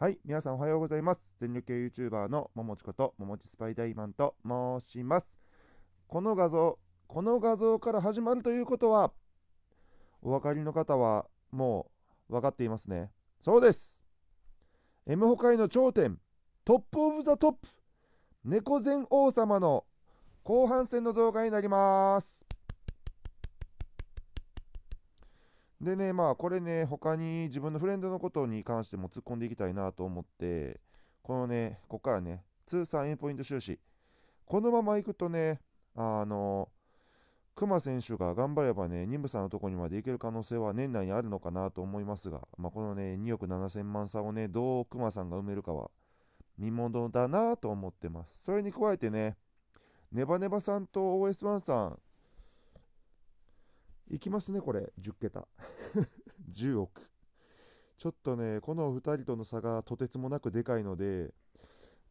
はい、皆さんおはようございます。全力系 YouTuber のももちことももちスパイダイマンと申します。この画像、この画像から始まるということは、お分かりの方はもう分かっていますね。そうです !M ホカの頂点、トップオブザトップ、猫前王様の後半戦の動画になります。でね、まあこれね、他に自分のフレンドのことに関しても突っ込んでいきたいなと思って、このね、こっからね、通算 A ポイント収支。このままいくとね、あの、熊選手が頑張ればね、任務さんのとこにまで行ける可能性は年内にあるのかなと思いますが、まあ、このね、2億7000万差をね、どう熊さんが埋めるかは見ものだなと思ってます。それに加えてね、ネバネバさんと OS1 さん、いきますね、これ。10桁。10 億。ちょっとね、この2人との差がとてつもなくでかいので、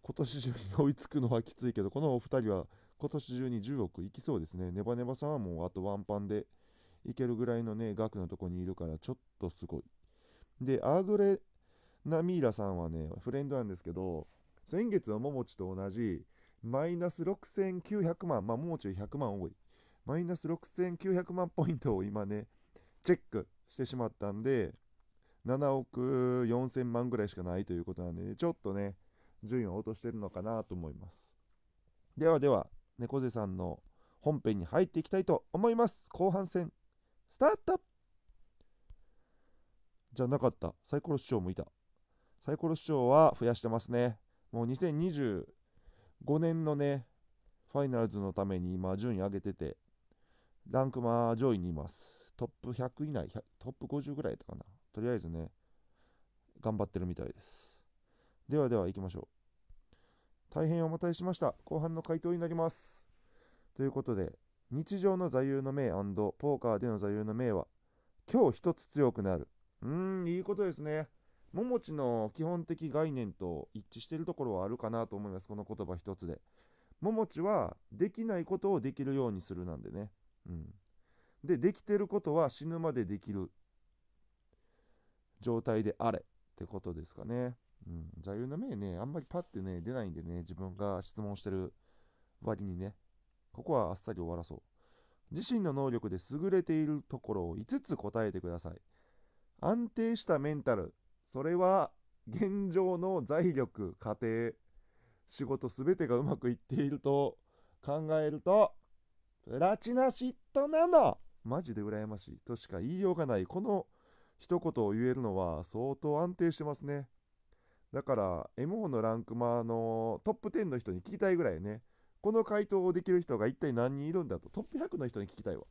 今年中に追いつくのはきついけど、このお二人は今年中に10億いきそうですね。ネバネバさんはもうあとワンパンでいけるぐらいのね、額のとこにいるから、ちょっとすごい。で、アーグレナミーラさんはね、フレンドなんですけど、先月のももちと同じ、マイナス6900万、まあ、ももちよ100万多い。マイナス6900万ポイントを今ね、チェックしてしまったんで、7億4000万ぐらいしかないということなんで、ね、ちょっとね、順位を落としてるのかなと思います。ではでは、猫背さんの本編に入っていきたいと思います。後半戦、スタートじゃなかった。サイコロ師匠もいた。サイコロ師匠は増やしてますね。もう2025年のね、ファイナルズのために今順位上げてて、ランクマ上位にいます。トップ100以内、100トップ50ぐらいだかな。とりあえずね、頑張ってるみたいです。ではでは行きましょう。大変お待たせしました。後半の回答になります。ということで、日常の座右の銘ポーカーでの座右の銘は、今日一つ強くなる。うーん、いいことですね。ももちの基本的概念と一致しているところはあるかなと思います。この言葉一つで。ももちは、できないことをできるようにするなんでね。うん、でできてることは死ぬまでできる状態であれってことですかね、うん、座右の銘ねあんまりパッてね出ないんでね自分が質問してる割にねここはあっさり終わらそう自身の能力で優れているところを5つ答えてください安定したメンタルそれは現状の財力家庭仕事全てがうまくいっていると考えるとプラチナ失なんだマジで羨ましいとしか言いようがないこの一言を言えるのは相当安定してますねだから M 4のランクマのトップ10の人に聞きたいぐらいねこの回答をできる人が一体何人いるんだとトップ100の人に聞きたいわ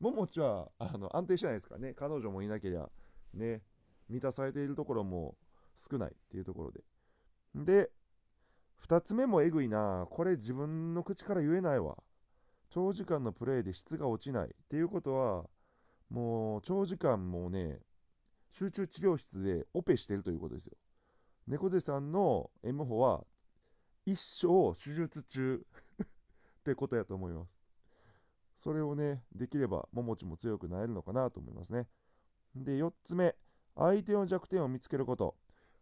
ももちはあの安定してないですからね彼女もいなけりゃね満たされているところも少ないっていうところでで2つ目もえぐいなこれ自分の口から言えないわ長時間のプレイで質が落ちないっていうことは、もう長時間もうね、集中治療室でオペしてるということですよ。猫背さんの M 4は一生手術中ってことやと思います。それをね、できればももちも強くなれるのかなと思いますね。で、4つ目、相手の弱点を見つけること。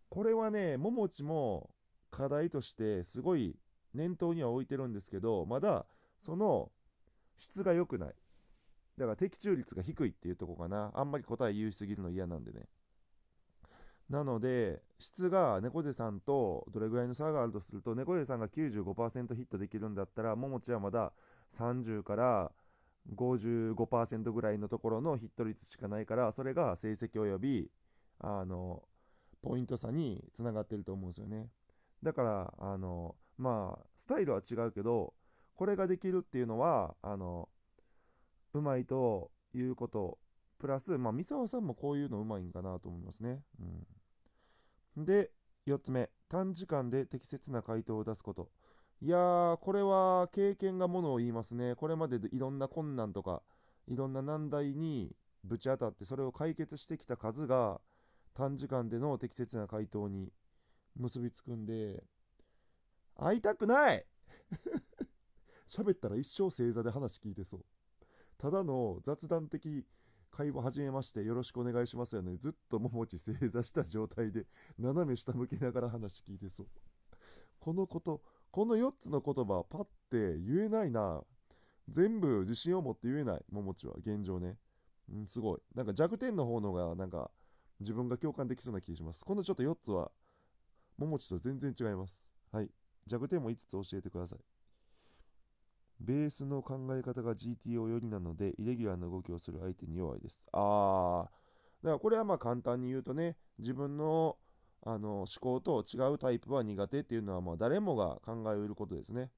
これはね、ももちも課題としてすごい念頭には置いてるんですけど、まだその質が良くない。だから的中率が低いっていうとこかな。あんまり答え言いすぎるの嫌なんでね。なので、質が猫背さんとどれぐらいの差があるとすると、猫背さんが95%ヒットできるんだったら、ももちはまだ30から55%ぐらいのところのヒット率しかないから、それが成績及び、あの、ポイント差につながってると思うんですよね。だから、あの、まあ、スタイルは違うけど、これができるっていうのはあのうまいということプラスまあ三沢さんもこういうのうまいんかなと思いますね、うん、で4つ目短時間で適切な回答を出すこといやーこれは経験がものを言いますねこれまでいろんな困難とかいろんな難題にぶち当たってそれを解決してきた数が短時間での適切な回答に結びつくんで会いたくない喋ったら一生正座で話聞いてそう。ただの雑談的会話始めまして、よろしくお願いしますよね。ずっとももち正座した状態で、斜め下向きながら話聞いてそう。このこと、この4つの言葉パッて言えないな。全部自信を持って言えない、ももちは、現状ね。うん、すごい。なんか弱点の方のが、なんか、自分が共感できそうな気がします。このちょっと4つは、ももちと全然違います。はい。弱点も5つ教えてください。ベースの考え方が GTO よりなので、イレギュラーな動きをする相手に弱いです。ああ。だからこれはまあ簡単に言うとね、自分のあの思考と違うタイプは苦手っていうのはまあ誰もが考えうることですね。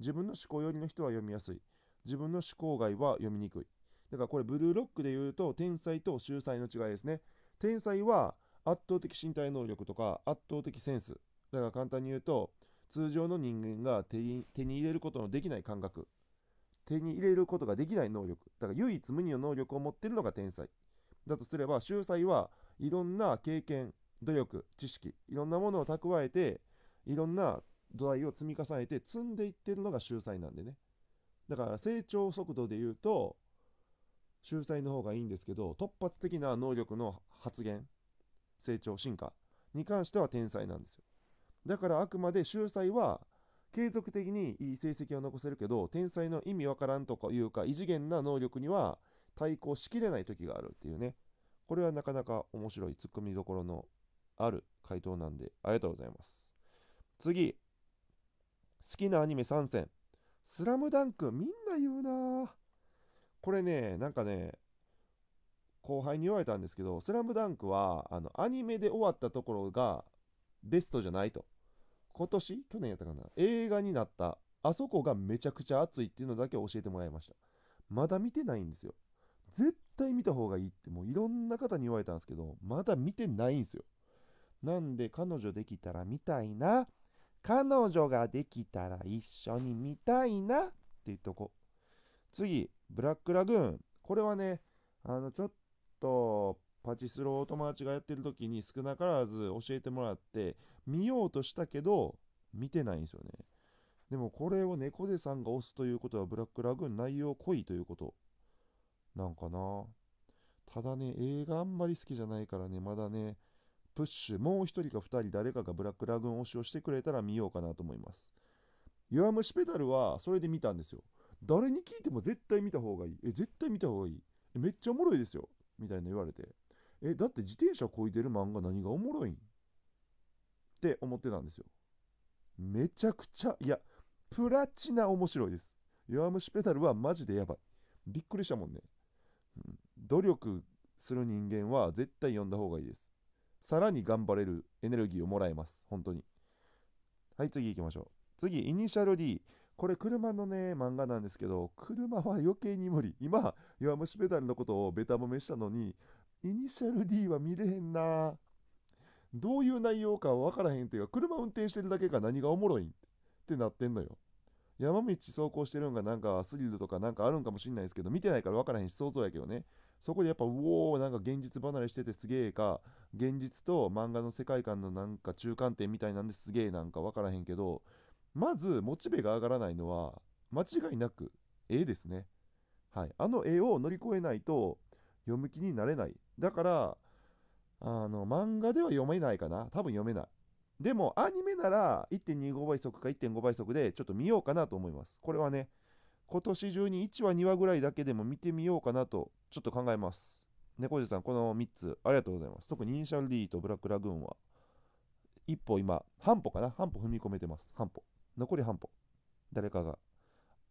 自分の思考よりの人は読みやすい。自分の思考外は読みにくい。だからこれブルーロックで言うと天才と秀才の違いですね。天才は圧倒的身体能力とか圧倒的センス。だから簡単に言うと、通常の人間が手に入れることのできない感覚手に入れることができない能力だから唯一無二の能力を持ってるのが天才だとすれば秀才はいろんな経験努力知識いろんなものを蓄えていろんな土台を積み重ねて積んでいってるのが秀才なんでねだから成長速度で言うと秀才の方がいいんですけど突発的な能力の発現成長進化に関しては天才なんですよだからあくまで秀才は継続的にいい成績を残せるけど、天才の意味わからんとかいうか、異次元な能力には対抗しきれない時があるっていうね。これはなかなか面白いツッコミどころのある回答なんで、ありがとうございます。次。好きなアニメ3選。スラムダンク、みんな言うなこれね、なんかね、後輩に言われたんですけど、スラムダンクは、あの、アニメで終わったところが、ベストじゃないと。今年去年やったかな映画になった、あそこがめちゃくちゃ熱いっていうのだけ教えてもらいました。まだ見てないんですよ。絶対見た方がいいってもういろんな方に言われたんですけど、まだ見てないんですよ。なんで彼女できたら見たいな。彼女ができたら一緒に見たいなっていうとこ。次、ブラックラグーン。これはね、あの、ちょっと、パチスロを友達がやってる時に少なからず教えてもらって見ようとしたけど見てないんですよねでもこれを猫背さんが押すということはブラックラグーン内容濃いということなんかなただね映画あんまり好きじゃないからねまだねプッシュもう一人か二人誰かがブラックラグーン推しをしてくれたら見ようかなと思います弱虫ペダルはそれで見たんですよ誰に聞いても絶対見た方がいいえ絶対見た方がいいめっちゃおもろいですよみたいな言われてえ、だって自転車こいでる漫画何がおもろいんって思ってたんですよ。めちゃくちゃ、いや、プラチナ面白いです。弱虫ペダルはマジでやばい。びっくりしたもんね。うん、努力する人間は絶対読んだ方がいいです。さらに頑張れるエネルギーをもらえます。本当に。はい、次行きましょう。次、イニシャル D。これ車のね、漫画なんですけど、車は余計に無理。今、弱虫ペダルのことをベタ褒めしたのに、イニシャル D は見れへんなどういう内容か分からへんっていうか、車運転してるだけが何がおもろいんってなってんのよ。山道走行してるんがなんかスリルとかなんかあるんかもしんないですけど、見てないから分からへんし想像やけどね。そこでやっぱ、うおー、なんか現実離れしててすげえか、現実と漫画の世界観のなんか中間点みたいなんですげえなんか分からへんけど、まず、モチベが上がらないのは、間違いなく、絵ですね。はい。あの絵を乗り越えないと、読む気になれない。だから、あの、漫画では読めないかな。多分読めない。でも、アニメなら1.25倍速か1.5倍速でちょっと見ようかなと思います。これはね、今年中に1話、2話ぐらいだけでも見てみようかなと、ちょっと考えます。猫背さん、この3つ、ありがとうございます。特にイニシャル D とブラックラグーンは、一歩今、半歩かな半歩踏み込めてます。半歩。残り半歩。誰かが、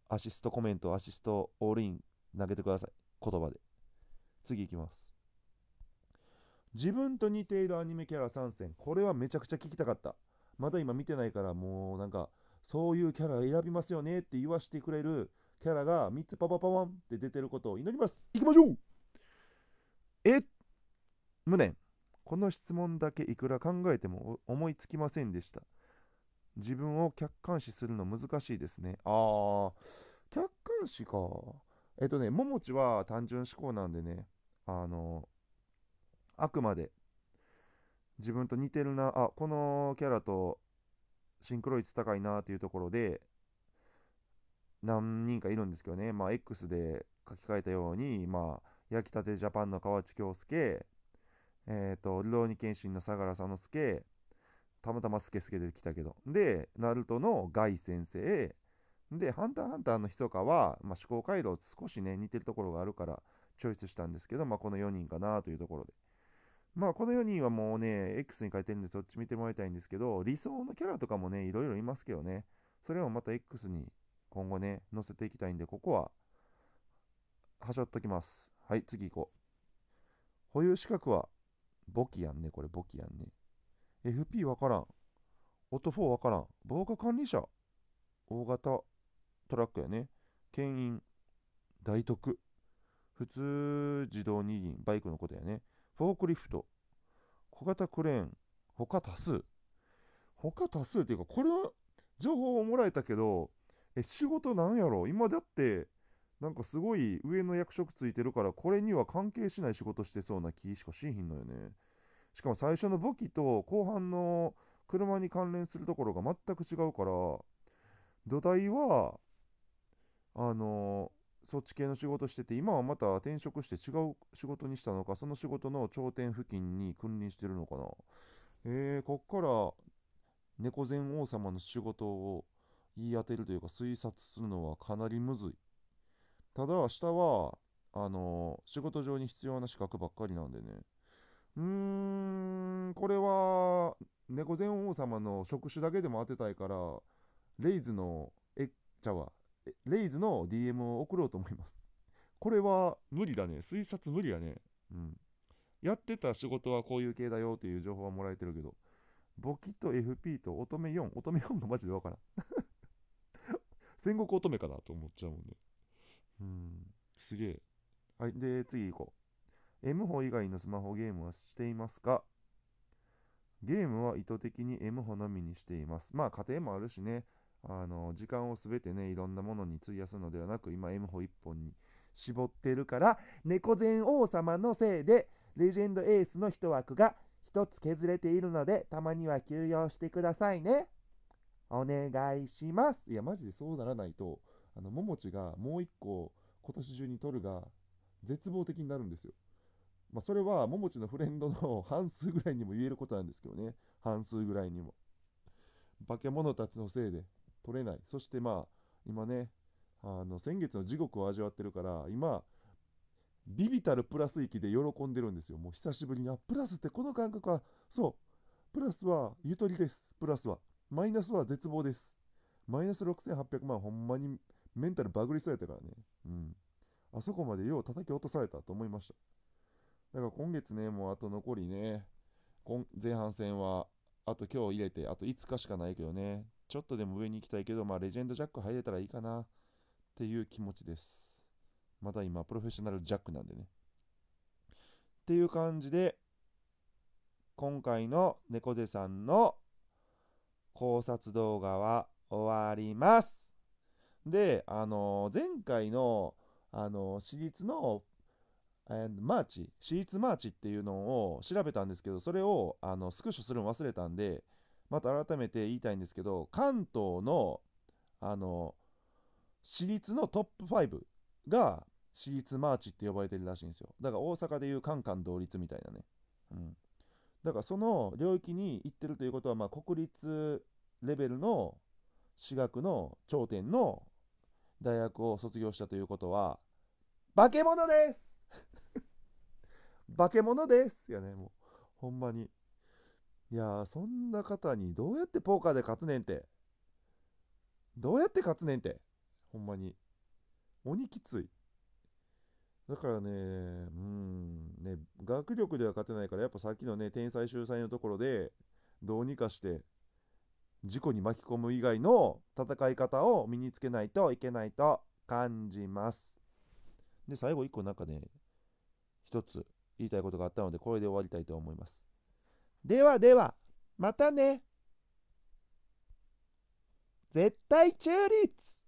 アシストコメント、アシストオールイン投げてください。言葉で。次いきます。自分と似ているアニメキャラ参戦。これはめちゃくちゃ聞きたかった。まだ今見てないから、もうなんか、そういうキャラ選びますよねって言わしてくれるキャラが3つパパパワンって出てることを祈ります。行きましょうえ無念。この質問だけいくら考えても思いつきませんでした。自分を客観視するの難しいですね。あー、客観視か。えっとね、ももちは単純思考なんでね、あの、あくまで自分と似てるなあこのキャラとシンクロ率高いなっていうところで何人かいるんですけどね、まあ、X で書き換えたように、まあ、焼きたてジャパンの河内京介、えっ、ー、と、ルローニケンシンの相良さんの助、たまたまスケスケ出てきたけど、で、ナルトのガイ先生、で、ハンターハンターのひそかは、まあ、思考回路少しね、似てるところがあるから、チョイスしたんですけど、まあ、この4人かなというところで。まあこの4人はもうね、X に変えてるんでそっち見てもらいたいんですけど、理想のキャラとかもね、いろいろいますけどね、それをまた X に今後ね、載せていきたいんで、ここは、はしょっときます。はい、次行こう。保有資格は、簿記やんね、これ、簿記やんね。FP わからん。音4わからん。防火管理者。大型トラックやね。牽引。大徳。普通自動二輪。バイクのことやね。フォークリフト、小型クレーン、他多数。他多数っていうか、これは情報をもらえたけど、え、仕事なんやろ今だって、なんかすごい上の役職ついてるから、これには関係しない仕事してそうな気しかしんひんのよね。しかも最初の簿記と後半の車に関連するところが全く違うから、土台は、あのそっち系の仕事してて、今はまた転職して違う仕事にしたのか、その仕事の頂点付近に君臨してるのかな。えー、こっから猫禅王様の仕事を言い当てるというか推察するのはかなりむずい。ただ、下は、あのー、仕事上に必要な資格ばっかりなんでね。うーん、これは、猫禅王様の職種だけでも当てたいから、レイズの、え、ちゃわ、レイズの DM を送ろうと思います。これは無理だね。推察無理だね。うん。やってた仕事はこういう系だよっていう情報はもらえてるけど、簿記と FP と乙女4、乙女4がマジでわからん。戦国乙女かなと思っちゃうもんね。うん。すげえ。はい。で、次行こう。M4 以外のスマホゲームはしていますかゲームは意図的に M4 のみにしています。まあ家庭もあるしね、あの、時間を全てね、いろんなものに費やすのではなく、今、M 4一本に絞ってるから、猫前王様のせいで、レジェンドエースの一枠が一つ削れているので、たまには休養してくださいね。お願いします。いや、マジでそうならないと、あの、ももちがもう一個、今年中に取るが、絶望的になるんですよ。まあ、それは、ももちのフレンドの 半数ぐらいにも言えることなんですけどね。半数ぐらいにも。化け物たちのせいで、取れない。そしてまあ、今ね、あの、先月の地獄を味わってるから、今、ビビたるプラス域で喜んでるんですよ。もう久しぶりに。あ、プラスってこの感覚は、そう。プラスはゆとりです。プラスは。マイナスは絶望です。マイナス6800万、ほんまにメンタルバグりそうやったからね。うん。あそこまでよう叩き落とされたと思いました。だから今月ね、もうあと残りね、前半戦は、あと今日入れて、あと5日しかないけどね、ちょっとでも上に行きたいけど、まあ、レジェンドジャック入れたらいいかなっていう気持ちです。まだ今、プロフェッショナルジャックなんでね。っていう感じで、今回の猫背さんの考察動画は終わります。で、あのー、前回の、あのー、私立の、えー、マーチ、私立マーチっていうのを調べたんですけど、それを、あの、スクショするの忘れたんで、また改めて言いたいんですけど、関東の、あの、私立のトップ5が、私立マーチって呼ばれてるらしいんですよ。だから大阪でいうカンカン同率みたいなね。うん。だからその領域に行ってるということは、まあ、国立レベルの私学の頂点の大学を卒業したということは、化け物です 化け物ですよね、もう。ほんまに。いやそんな方にどうやってポーカーで勝つねんて。どうやって勝つねんて。ほんまに。鬼きつい。だからね、うん、ね、学力では勝てないから、やっぱさっきのね、天才秀才のところで、どうにかして、事故に巻き込む以外の戦い方を身につけないといけないと感じます。で、最後1個なんかね、一つ言いたいことがあったので、これで終わりたいと思います。ではでは、またね。絶対中立